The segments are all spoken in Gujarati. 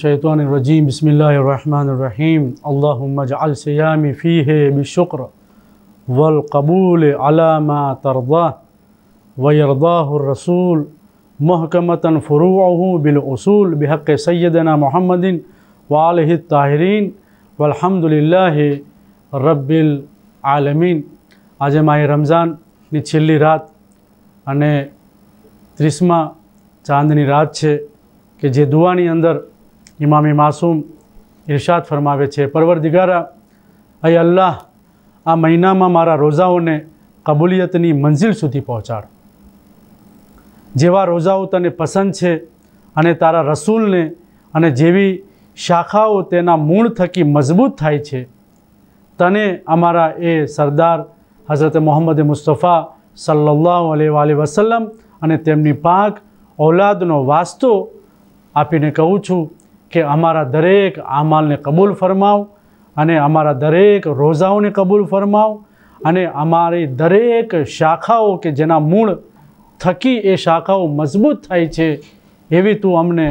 शैतानरजीम बसमीम अल्लाजालसयामी फ़ी है बिशक्र वलकबूल अलामा तरदा वरदारसूल महकमता फ़ुरू बिलसूल बहक़ सैदना महमदिन वाल ताहरीन वलहमदिल्ला રબ્બિલ આજે માએ રમઝાનની છેલ્લી રાત અને ત્રીસમાં ચાંદની રાત છે કે જે દુવાની અંદર ઇમામી માસૂમ ઇરશાદ ફરમાવે છે પરવરદિગારા અય અલ્લાહ આ મહિનામાં મારા રોઝાઓને કબૂલિયતની મંઝિલ સુધી પહોંચાડ જેવા રોઝાઓ તને પસંદ છે અને તારા રસૂલને અને જેવી શાખાઓ તેના મૂળ થકી મજબૂત થાય છે તને અમારા એ સરદાર હઝરત મોહમ્મદ મુસ્તફા સલ્લાહ અલી વસલમ અને તેમની પાક ઔલાદનો વાસ્તો આપીને કહું છું કે અમારા દરેક આમાલને કબૂલ ફરમાવ અને અમારા દરેક રોઝાઓને કબૂલ ફરમાવ અને અમારી દરેક શાખાઓ કે જેના મૂળ થકી એ શાખાઓ મજબૂત થાય છે એવી તું અમને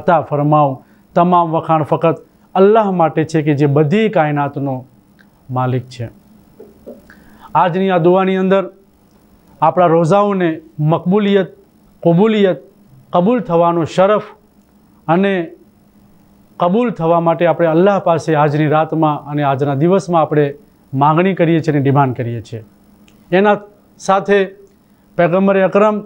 અતા ફરમાવ તમામ વખાણ ફક્ત અલ્લાહ માટે છે કે જે બધી કાયનાતનો માલિક છે આજની આ દુવાની અંદર આપણા રોઝાઓને મકબૂલિયત કબૂલિયત કબૂલ થવાનો શરફ અને કબૂલ થવા માટે આપણે અલ્લાહ પાસે આજની રાતમાં અને આજના દિવસમાં આપણે માગણી કરીએ છીએ અને ડિમાન્ડ કરીએ છીએ એના સાથે પેગમ્બર અકરમ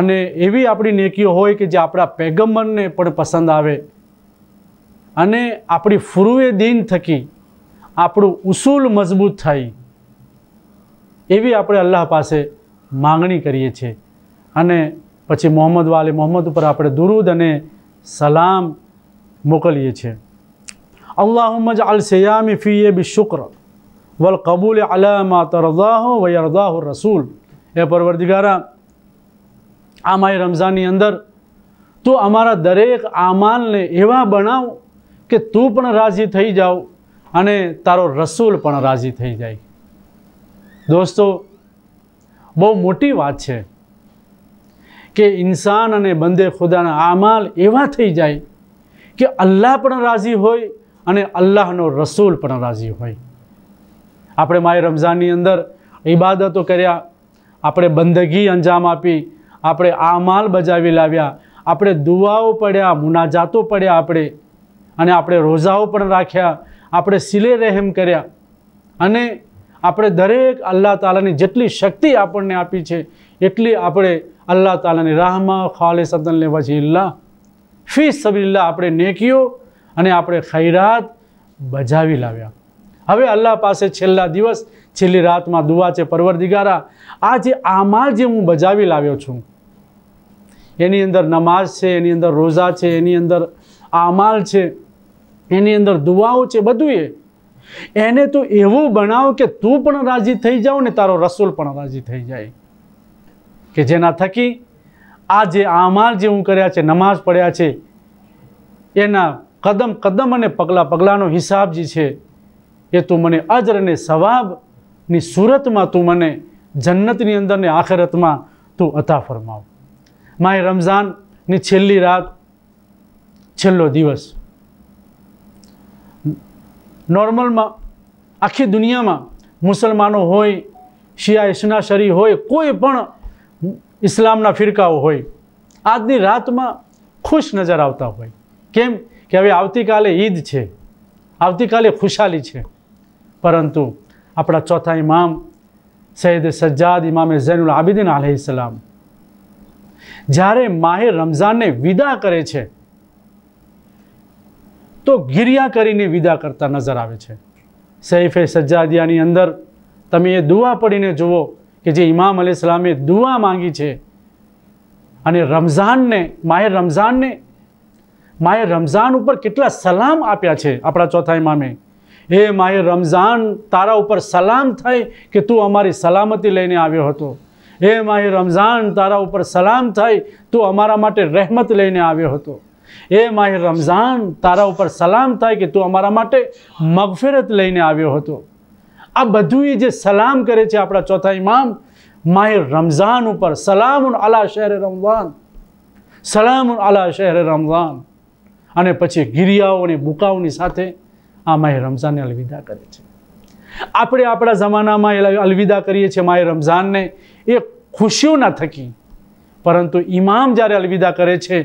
અને એવી આપણી નેકીઓ હોય કે જે આપણા પેગમ્બરને પણ પસંદ આવે અને આપણી ફુરુએ દિન થકી આપણું ઉસૂલ મજબૂત થાય એવી આપણે અલ્લાહ પાસે માગણી કરીએ છીએ અને પછી મોહમ્મદ વાલે મોહમ્મદ ઉપર આપણે દુરુદ અને સલામ મોકલી છે અલ્લાહumma જઅલ સિયામે ફિયે બશુક્ર વલ કબૂલ આલા મા તરદાહુ વયર્દાહુર રસૂલ હે પરવર્દિગાર આમાય રમઝાન ની અંદર તુ અમારા દરેક આમલ ને એવા બનાવ કે તુ પણ રાજી થઈ જાવ અને તારો રસૂલ પણ રાજી થઈ જાય દોસ્તો બહુ મોટી વાત છે કે ઇન્સાન અને બнде ખુદાના આમલ એવા થઈ જાય કે અલ્લાહ પણ રાજી હોય અને અલ્લાહનો રસૂલ પણ રાજી હોય આપણે માય રમઝાનની અંદર ઇબાદતો કર્યા આપણે બંદગી અંજામ આપી આપણે આમાલ બજાવી લાવ્યા આપણે દુઆઓ પડ્યા મુનાજાતો પડ્યા આપણે અને આપણે રોજાઓ પણ રાખ્યા આપણે સિલે રહેમ કર્યા અને આપણે દરેક અલ્લાહ તાલાની જેટલી શક્તિ આપણને આપી છે એટલી આપણે અલ્લાહ તાલાની રાહમાં ખાલે સદન લેવા છીએ અલ્લાહ ફી સબીલ્લા આપણે નેકીઓ અને આપણે ખૈરાત બજાવી લાવ્યા હવે અલ્લાહ પાસે છેલ્લા દિવસ છેલ્લી રાતમાં દુવા છે પરવરદિગારા આ જે આમાલ જે હું બજાવી લાવ્યો છું એની અંદર નમાઝ છે એની અંદર રોઝા છે એની અંદર આમાલ છે એની અંદર દુવાઓ છે બધું એને તો એવું બનાવ કે તું પણ રાજી થઈ જાઓ ને તારો રસૂલ પણ રાજી થઈ જાય કે જેના થકી આ જે આમાર જે હું કર્યા છે નમાઝ પડ્યા છે એના કદમ કદમ અને પગલાં પગલાંનો હિસાબ જે છે એ તું મને અજર અને સવાબની સુરતમાં તું મને જન્નતની અંદર ને આખરતમાં તું અતા ફરમાવ માય રમઝાનની છેલ્લી રાત છેલ્લો દિવસ નોર્મલમાં આખી દુનિયામાં મુસલમાનો હોય શિયા ઇસના શરી હોય કોઈ પણ ઇસ્લામના ફિરકાઓ હોય આજની રાતમાં ખુશ નજર આવતા હોય કેમ કે હવે આવતીકાલે ઈદ છે આવતીકાલે ખુશાલી છે પરંતુ આપણા ચોથા ઇમામ સૈયદ સજ્જાદ ઇમામે ઝૈનુલ આબિદીન આલહિસલામ જ્યારે માહે રમઝાનને વિદા કરે છે તો ગિરિયા કરીને વિદા કરતા નજર આવે છે સૈફે સજ્જાદિયાની અંદર તમે એ દુઆ પડીને જુઓ કે જે ઇમામ અલ ઇસ્લામે દુઆ માંગી છે અને રમઝાનને માહે રમઝાનને માહે રમઝાન ઉપર કેટલા સલામ આપ્યા છે આપણા ચોથા ઇમામે એ માહે રમઝાન તારા ઉપર સલામ થાય કે તું અમારી સલામતી લઈને આવ્યો હતો એ માહે રમઝાન તારા ઉપર સલામ થાય તું અમારા માટે રહેમત લઈને આવ્યો હતો એ માહે રમઝાન તારા ઉપર સલામ થાય કે તું અમારા માટે મગફેરત લઈને આવ્યો હતો આ બધું જે સલામ કરે છે આપણા ચોથા ઇમામ માય રમઝાન ઉપર સલામ આલા શહેર રમઝાન સલામ આલા શહેર રમઝાન અને પછી ગિરિયાઓ અને બુકાઓની સાથે આ માય રમઝાનને અલવિદા કરે છે આપણે આપણા જમાનામાં એ અલવિદા કરીએ છીએ માય રમઝાનને એ ખુશીઓના થકી પરંતુ ઇમામ જ્યારે અલવિદા કરે છે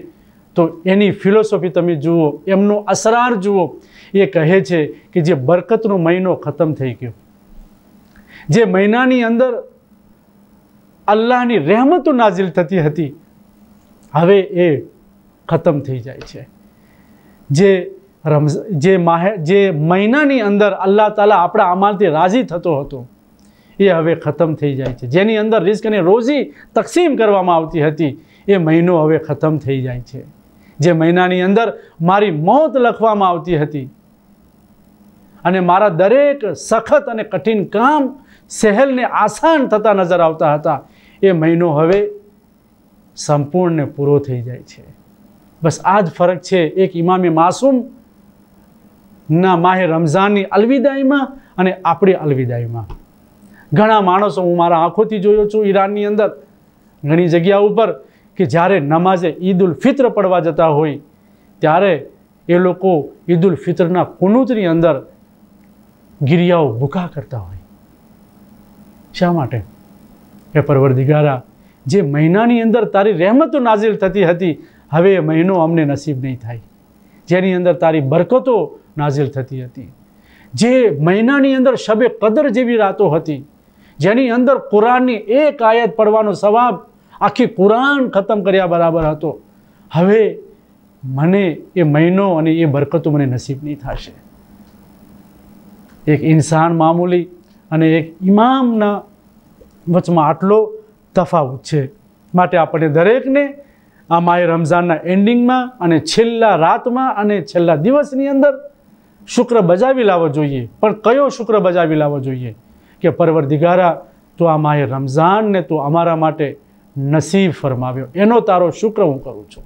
તો એની ફિલોસોફી તમે જુઓ એમનો અસરાર જુઓ એ કહે છે કે જે બરકતનો મહિનો ખતમ થઈ ગયો જે મહિનાની અંદર અલ્લાહની રહેમતો નાઝિલ થતી હતી હવે એ ખતમ થઈ જાય છે જે રમઝ જે માહે જે મહિનાની અંદર અલ્લાહ તાલા આપણા અમારથી રાજી થતો હતો એ હવે ખતમ થઈ જાય છે જેની અંદર રિસ્ક અને રોજી તકસીમ કરવામાં આવતી હતી એ મહિનો હવે ખતમ થઈ જાય છે જે મહિનાની અંદર મારી મોત લખવામાં આવતી હતી અને મારા દરેક સખત અને કઠિન કામ સહેલને આસાન થતા નજર આવતા હતા એ મહિનો હવે સંપૂર્ણને પૂરો થઈ જાય છે બસ આ જ ફરક છે એક ઇમામે માસૂમ ના માહે રમઝાનની અલવિદાઈમાં અને આપણી અલવિદાઈમાં ઘણા માણસો હું મારા આંખોથી જોયો છું ઈરાનની અંદર ઘણી જગ્યા ઉપર કે જ્યારે નમાઝે ઈદ ઉલ ફિત્ર પડવા જતા હોય ત્યારે એ લોકો ઈદ ઉલ ફિત્રના કુનૂતની અંદર ગિરિયાઓ ભૂખા કરતા હોય શા માટે હે પરવરદિગારા જે મહિનાની અંદર તારી રહેમતો નાઝિલ થતી હતી હવે એ મહિનો અમને નસીબ નહીં થાય જેની અંદર તારી બરકતો નાઝિલ થતી હતી જે મહિનાની અંદર શબે કદર જેવી રાતો હતી જેની અંદર કુરાનની એક આયાત પડવાનો સવાબ આખી કુરાન ખતમ કર્યા બરાબર હતો હવે મને એ મહિનો અને એ બરકતો મને નસીબ નહીં થશે એક ઇન્સાન મામૂલી અને એક ઇમામના વચમાં આટલો તફાવત છે માટે આપણે દરેકને આ માય રમઝાનના એન્ડિંગમાં અને છેલ્લા રાતમાં અને છેલ્લા દિવસની અંદર શુક્ર બજાવી લાવવો જોઈએ પણ કયો શુક્ર બજાવી લાવવો જોઈએ કે પરવર દિગારા તો આ માય રમઝાનને તું અમારા માટે નસીબ ફરમાવ્યો એનો તારો શુક્ર હું કરું છું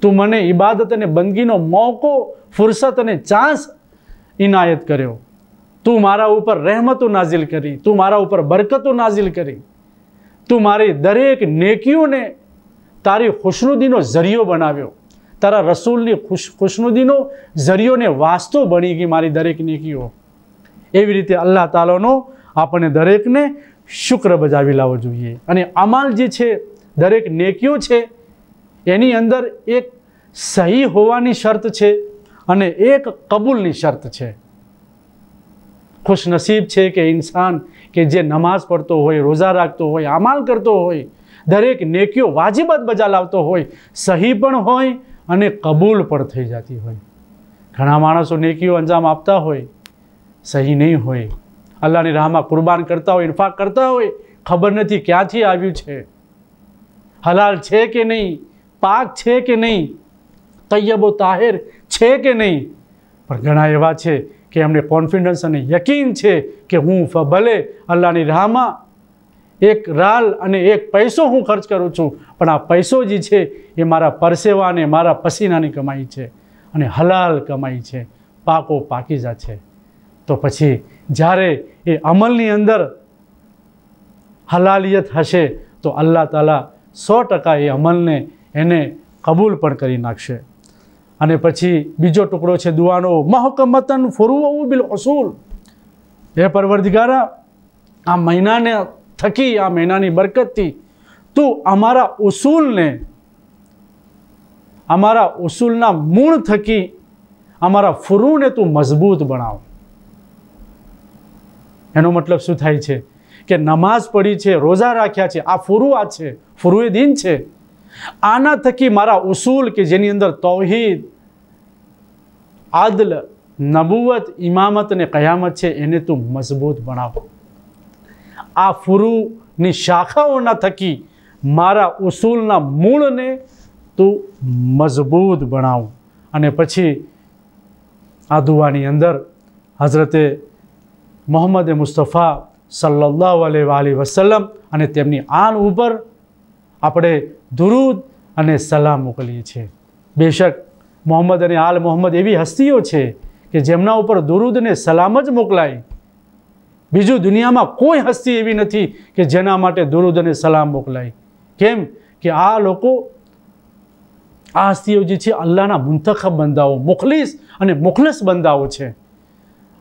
તું મને ઇબાદત અને બંદગીનો મોકો ફુરસત અને ચાન્સ ઇનાયત કર્યો તું મારા ઉપર રહેમતો નાઝિલ કરી તું મારા ઉપર બરકતો નાઝિલ કરી તું મારી દરેક નેકીઓને તારી ખુશનુદીનો ઝરિયો બનાવ્યો તારા રસૂલની ખુશ ખુશનુદીનો ઝરિયોને વાસ્તો બની ગઈ મારી દરેક નેકીઓ એવી રીતે અલ્લાહ તાલોનો આપણને દરેકને શુક્ર બજાવી લાવવો જોઈએ અને અમાલ જે છે દરેક નેકીઓ છે એની અંદર એક સહી હોવાની શરત છે અને એક કબૂલની શરત છે ખુશનસીબ છે કે ઇન્સાન કે જે નમાઝ પઢતો હોય રોજા રાખતો હોય અમાલ કરતો હોય દરેક નેકીઓ વાજિબત બજા લાવતો હોય સહી પણ હોય અને કબૂલ પણ થઈ જતી હોય ઘણા માણસો નેકીઓ અંજામ આપતા હોય સહી નહીં હોય અલ્લાહની રાહમાં કુરબાન કરતા હોય ઇન્ફાક કરતા હોય ખબર નથી ક્યાંથી આવ્યું છે હલાલ છે કે નહીં પાક છે કે નહીં તૈયબો તાહેર છે કે નહીં પણ ઘણા એવા છે કે એમને કોન્ફિડન્સ અને યકીન છે કે હું ભલે અલ્લાહની રાહમાં એક રાલ અને એક પૈસો હું ખર્ચ કરું છું પણ આ પૈસો જે છે એ મારા પરસેવા અને મારા પસીનાની કમાઈ છે અને હલાલ કમાઈ છે પાકો પાકીજા છે તો પછી જ્યારે એ અમલની અંદર હલાલિયત હશે તો અલ્લાહ તાલા સો ટકા એ અમલને એને કબૂલ પણ કરી નાખશે અને પછી બીજો ટુકડો છે દુઆનો મહકમતન ફુરુવું બિલ અસૂલ હે પરવર્દિગારા આ મહિનાને થકી આ મહિનાની બરકતથી તું અમારા ઉસૂલને અમારા ઉસૂલના મૂળ થકી અમારા ફુરુને તું મજબૂત બનાવ એનો મતલબ શું થાય છે કે નમાઝ પડી છે રોજા રાખ્યા છે આ ફુરુ આ છે ફુરુ એ દિન છે આના થકી મારા ઉસૂલ કે જેની અંદર તૌહીદ આદલ નબુવત ઇમામત અને કયામત છે એને તું મજબૂત બનાવો આ ફુરુની શાખાઓના થકી મારા ઉસૂલના મૂળને તું મજબૂત બનાવ અને પછી આ દુવાની અંદર હઝરતે મોહમ્મદ મુસ્તફા સલ્લાહ અલે વાલી વસલમ અને તેમની આન ઉપર આપણે દુરુદ અને સલામ મોકલીએ છીએ બેશક મોહમ્મદ અને આલ મોહમ્મદ એવી હસ્તીઓ છે કે જેમના ઉપર દુરૂદ અને સલામ જ મોકલાય બીજું દુનિયામાં કોઈ હસ્તી એવી નથી કે જેના માટે દુરુદ અને સલામ મોકલાય કેમ કે આ લોકો આ હસ્તીઓ જે છે અલ્લાહના મુંતખબ બંદાઓ મુખલિસ અને મુખલસ બંદાઓ છે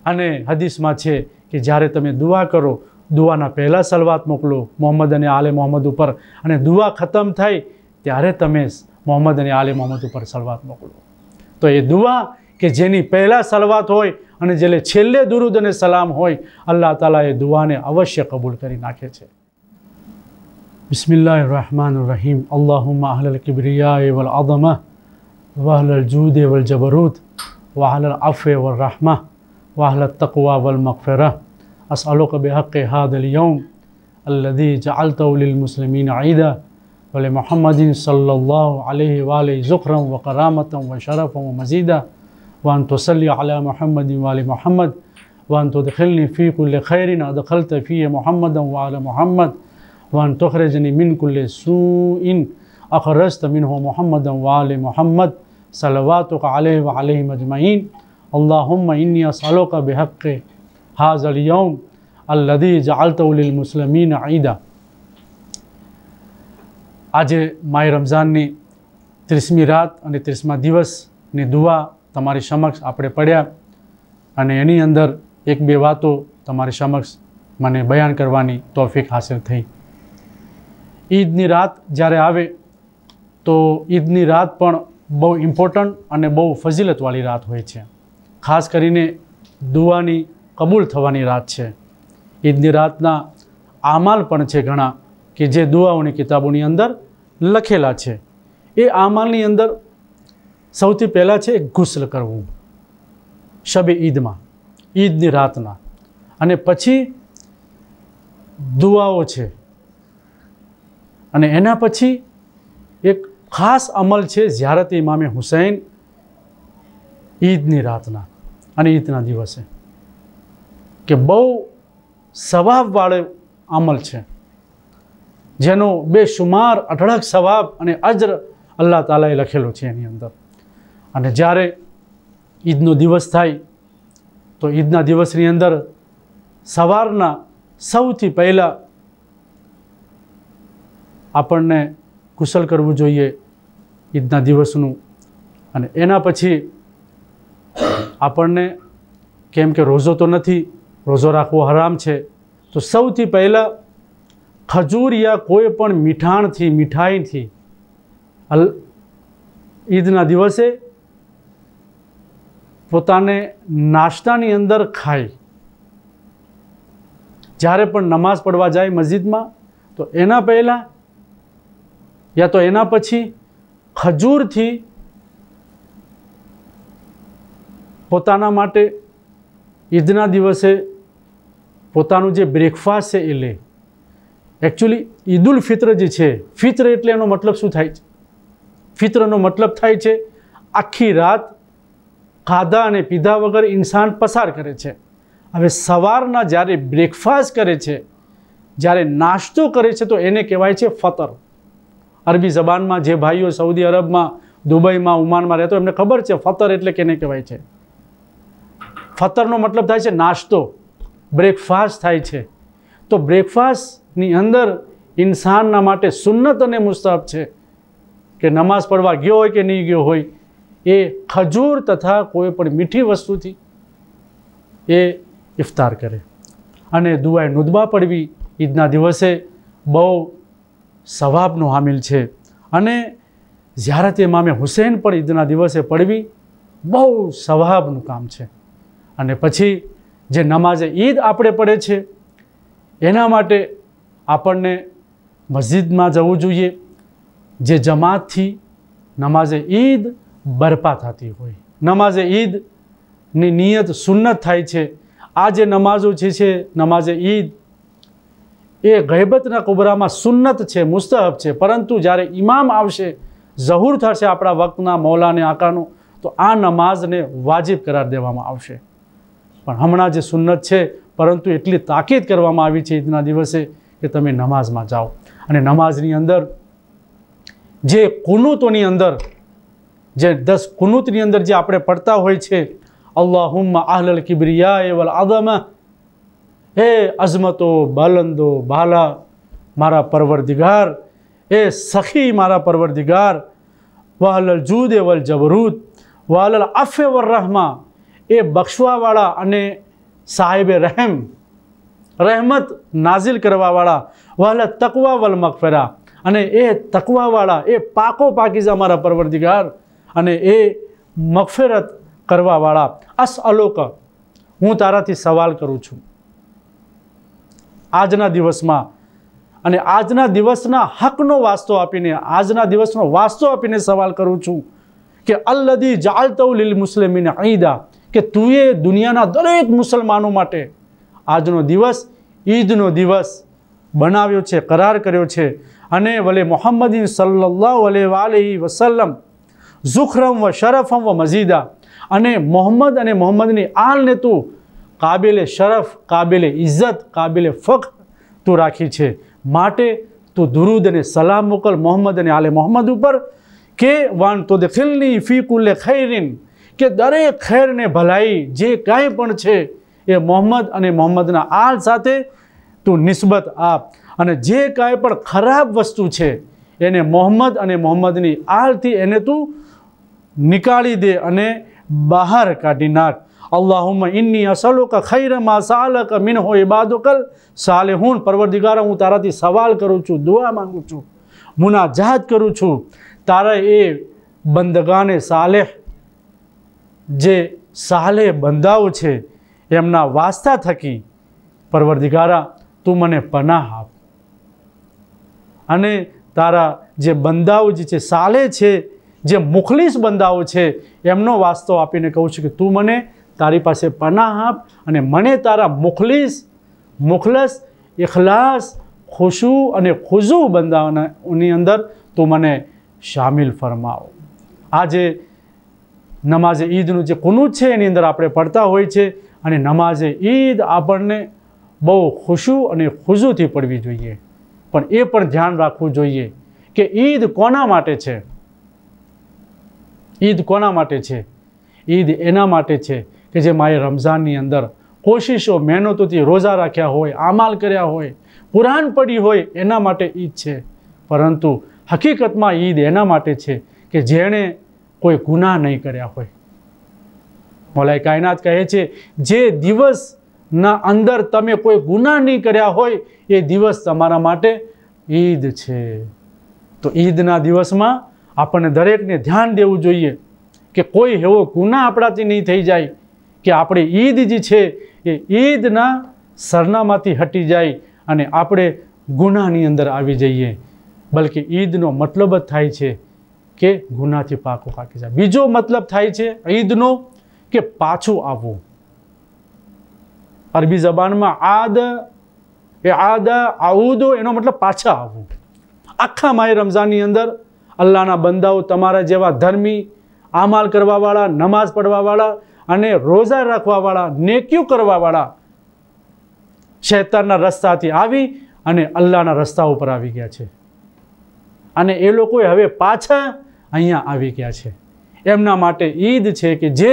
અને હદીસમાં છે કે જ્યારે તમે દુઆ કરો દુઆના પહેલાં સલવાત મોકલો મોહમ્મદ અને આલે મોહમ્મદ ઉપર અને દુઆ ખતમ થાય ત્યારે તમે મોહમ્મદ અને આલે મોહમ્મદ ઉપર સલવાત મોકલો તો એ દુઆ કે જેની પહેલાં સલવાત હોય અને જેને છેલ્લે દુરુદ અને સલામ હોય અલ્લાહ તાલા એ દુઆને અવશ્ય કબૂલ કરી નાખે છે બિસ્મિલ્લા રહેમાન રહીમ અલ્લાહુમ્મા અહલલ કિબરિયા વલ આદમા વહલલ જુદે વલ જબરૂત વાહલલ અફે વલ રહમા વાહલ તકવા વલ મગફરા أسألك بحق هذا اليوم الذي جعلته للمسلمين عيدا ولمحمد صلى الله عليه وآله ذكرا وكرامة وشرفا ومزيدا وأن تصلي على محمد وآل محمد وأن تدخلني في كل خير أدخلت فيه محمدا وآل محمد وأن تخرجني من كل سوء أخرجت منه محمدا وآل محمد صلواتك عليه وعليه أجمعين اللهم إني أسألك بحق હાઝ هذا اليوم الذي جعلته للمسلمين عيدا આજે માય રમઝાનની ત્રીસમી રાત અને ત્રીસમા દિવસની દુઆ તમારી સમક્ષ આપણે પડ્યા અને એની અંદર એક બે વાતો તમારી સમક્ષ મને બયાન કરવાની તોફીક હાંસલ થઈ ઈદની રાત જ્યારે આવે તો ઈદની રાત પણ બહુ ઇમ્પોર્ટન્ટ અને બહુ ફઝિલતવાળી રાત હોય છે ખાસ કરીને દુવાની કબૂલ થવાની રાત છે ઈદની રાતના આમાલ પણ છે ઘણા કે જે દુઆઓની કિતાબોની અંદર લખેલા છે એ આમાલની અંદર સૌથી પહેલાં છે ગુસલ કરવું શબે ઈદમાં ઈદની રાતના અને પછી દુઆઓ છે અને એના પછી એક ખાસ અમલ છે ઝ્યારત ઇમામે હુસૈન ઈદની રાતના અને ઈદના દિવસે કે બહુ સવાબવાળો અમલ છે જેનો બેશુમાર અઢળક સવાબ અને અજ્ર અલ્લાહ તાલાએ લખેલો છે એની અંદર અને જ્યારે ઈદનો દિવસ થાય તો ઈદના દિવસની અંદર સવારના સૌથી પહેલાં આપણને કુશલ કરવું જોઈએ ઈદના દિવસનું અને એના પછી આપણને કેમ કે રોજો તો નથી રોઝો રાખવો હરામ છે તો સૌથી પહેલાં ખજૂર યા કોઈ પણ મીઠાણથી મીઠાઈથી અલ ઈદના દિવસે પોતાને નાસ્તાની અંદર ખાય જ્યારે પણ નમાઝ પડવા જાય મસ્જિદમાં તો એના પહેલાં યા તો એના પછી ખજૂરથી પોતાના માટે ઈદના દિવસે પોતાનું જે બ્રેકફાસ્ટ છે એ લે એકચ્યુઅલી ઈદ ઉલ ફિત્ર જે છે ફિત્ર એટલે એનો મતલબ શું થાય છે ફિત્રનો મતલબ થાય છે આખી રાત ખાધા અને પીધા વગર ઇન્સાન પસાર કરે છે હવે સવારના જ્યારે બ્રેકફાસ્ટ કરે છે જ્યારે નાસ્તો કરે છે તો એને કહેવાય છે ફતર અરબી જબાનમાં જે ભાઈઓ સૌદી અરબમાં દુબઈમાં ઉમાનમાં રહેતો એમને ખબર છે ફતર એટલે કેને કહેવાય છે ફતરનો મતલબ થાય છે નાસ્તો બ્રેકફાસ્ટ થાય છે તો બ્રેકફાસ્ટની અંદર ઇન્સાનના માટે સુન્નત અને મુસ્તાફ છે કે નમાઝ પડવા ગયો હોય કે નહીં ગયો હોય એ ખજૂર તથા કોઈ પણ મીઠી વસ્તુથી એ ઇફતાર કરે અને દુઆએ નુદબા પડવી ઈદના દિવસે બહુ સવાબનો હામિલ છે અને જ્યારે તે મામે હુસૈન પણ ઈદના દિવસે પડવી બહુ સવાબનું કામ છે અને પછી જે નમાઝે ઈદ આપણે પડે છે એના માટે આપણને મસ્જિદમાં જવું જોઈએ જે જમાતથી નમાઝે ઈદ બરપા થતી હોય નમાઝે ઈદની નિયત સુન્નત થાય છે આ જે નમાઝો જે છે નમાઝે ઈદ એ ગૈબતના કુબરામાં સુન્નત છે મુસ્તહબ છે પરંતુ જ્યારે ઇમામ આવશે ઝહૂર થશે આપણા વક્તના મૌલાને આકાનું તો આ નમાઝને વાજિબ કરાર દેવામાં આવશે પણ હમણાં જે સુન્નત છે પરંતુ એટલી તાકીદ કરવામાં આવી છે ઈદના દિવસે કે તમે નમાઝમાં જાઓ અને નમાઝની અંદર જે કુનૂતોની અંદર જે દસ કુનૂતની અંદર જે આપણે પડતા હોય છે અલ્લાહુમ્મા આહલલ કિબરિયા એવલ આદમા હે અઝમતો બાલંદો બાલા મારા પરવરદિગાર એ સખી મારા પરવરદિગાર વાહલલ જુદ એવલ જબરૂદ વાહલલ અફે વર રહમા એ બક્ષવાવાળા અને સાહેબે રહેમ રહેમત નાઝિલ કરવાવાળા વહલા તકવા વલ ફેરા અને એ તકવાવાળા એ પાકો પાકીઝ અમારા પરવર્દિગાર અને એ મગફેરત કરવાવાળા અસ અલોક હું તારાથી સવાલ કરું છું આજના દિવસમાં અને આજના દિવસના હકનો વાસ્તો આપીને આજના દિવસનો વાસ્તો આપીને સવાલ કરું છું કે અલ્લદી જાલતૌ લીલ મુસ્લિમીને આઈદા કે તુએ દુનિયાના દરેક મુસલમાનો માટે આજનો દિવસ ઈદનો દિવસ બનાવ્યો છે કરાર કર્યો છે અને વલે મોહમ્મદીન સલ્લાહ વાલેહી વસલ્લમ ઝુખરમ વ શરફમ વ મઝીદા અને મોહમ્મદ અને મોહમ્મદની આલને તું કાબિલે શરફ કાબિલે ઇજ્જત કાબિલે ફખ તું રાખી છે માટે તું દુરુદ અને સલામ મોકલ મોહમ્મદ અને આલે મોહમ્મદ ઉપર કે વાન તો દખિલની ફી કુલ્લે ખૈરીન કે દરેક ખેર ભલાઈ જે કાંઈ પણ છે એ મોહમ્મદ અને મોહમ્મદના આલ સાથે તું નિસ્બત આપ અને જે કાંઈ પણ ખરાબ વસ્તુ છે એને મોહમ્મદ અને મોહમ્મદની આલથી એને તું નીકાળી દે અને બહાર કાઢી નાખ અલ્લાહુમ્મા ઇન્ની અસલુકા ખૈરમાં સાલક મિનહો ઇબાદુકલ સાલેહુન પરવરદિગારા હું તારાથી સવાલ કરું છું દુઆ માગું છું મુનાજાત કરું છું તારા એ બંદગાને સાલેહ જે સાહલે બંધાવ છે એમના વાસ્તા થકી પરવરદિગારા તું મને પનાહ આપ અને તારા જે બંધાવ જે છે સાલે છે જે મુખલીસ બંધાવ છે એમનો વાસ્તો આપીને કહું છું કે તું મને તારી પાસે પનાહ આપ અને મને તારા મુખલીસ મુખલસ ઇખલાસ ખુશુ અને ખુશુ બંદાઓની અંદર તું મને સામેલ ફરમાવ આજે નમાઝે ઈદનું જે કુનૂત છે એની અંદર આપણે પડતા હોય છે અને નમાઝે ઈદ આપણને બહુ ખુશુ અને ખુશુથી પડવી જોઈએ પણ એ પણ ધ્યાન રાખવું જોઈએ કે ઈદ કોના માટે છે ઈદ કોના માટે છે ઈદ એના માટે છે કે જે માએ રમઝાનની અંદર કોશિશો મહેનતોથી રોજા રાખ્યા હોય આમાલ કર્યા હોય પુરાણ પડી હોય એના માટે ઈદ છે પરંતુ હકીકતમાં ઈદ એના માટે છે કે જેણે કોઈ ગુના નહીં કર્યા હોય મોલાઈ કાયનાત કહે છે જે દિવસના અંદર તમે કોઈ ગુના નહીં કર્યા હોય એ દિવસ તમારા માટે ઈદ છે તો ઈદના દિવસમાં આપણને દરેકને ધ્યાન દેવું જોઈએ કે કોઈ એવો ગુના આપણાથી નહીં થઈ જાય કે આપણે ઈદ જે છે એ ઈદના સરનામાંથી હટી જાય અને આપણે ગુનાની અંદર આવી જઈએ બલકે ઈદનો મતલબ જ થાય છે કે ગુનાથી પાકો કાકી જાય બીજો મતલબ થાય છે ઈદનો કે પાછું આવવું અરબી જબાનમાં આદ એ આદા આઉદો એનો મતલબ પાછા આવવું આખા માય રમઝાનની અંદર અલ્લાહના બંદાઓ તમારા જેવા ધર્મી આમાલ કરવાવાળા નમાઝ પઢવાવાળા અને રોજા રાખવાવાળા નેક્યુ કરવાવાળા શેતાનના રસ્તાથી આવી અને અલ્લાહના રસ્તા ઉપર આવી ગયા છે અને એ લોકોએ હવે પાછા અહીંયા આવી ગયા છે એમના માટે ઈદ છે કે જે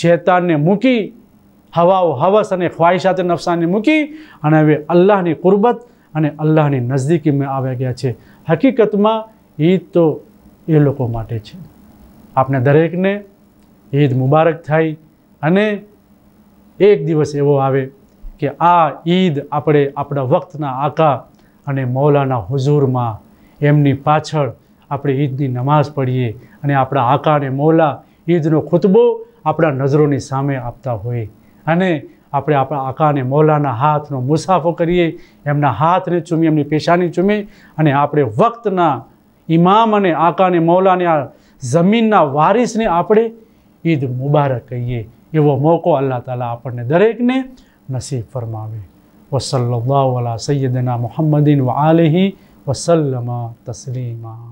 શેતાનને મૂકી હવાઓ હવસ અને ખ્વાહિશાતે નફસાને મૂકી અને હવે અલ્લાહની કુર્બત અને અલ્લાહની નજદીકીમાં આવ્યા ગયા છે હકીકતમાં ઈદ તો એ લોકો માટે છે આપણે દરેકને ઈદ મુબારક થાય અને એક દિવસ એવો આવે કે આ ઈદ આપણે આપણા વખતના આકા અને મૌલાના હુઝુરમાં એમની પાછળ આપણે ઈદની નમાઝ પઢીએ અને આપણા આકાને મોલા ઈદનો ખુતબો આપણા નજરોની સામે આપતા હોય અને આપણે આપણા આકાને મોલાના હાથનો મુસાફો કરીએ એમના હાથને ચૂમીએ એમની પેશાની ચૂમીએ અને આપણે વક્તના ઇમામ અને આકાને મોલાને આ જમીનના વારિસને આપણે ઈદ મુબારક કહીએ એવો મોકો અલ્લાહ તાલા આપણને દરેકને નસીબ ફરમાવે વસલ્લા સૈયદના મોહમ્મદીન વાલહી આલહી વસલ્લમા તસલીમા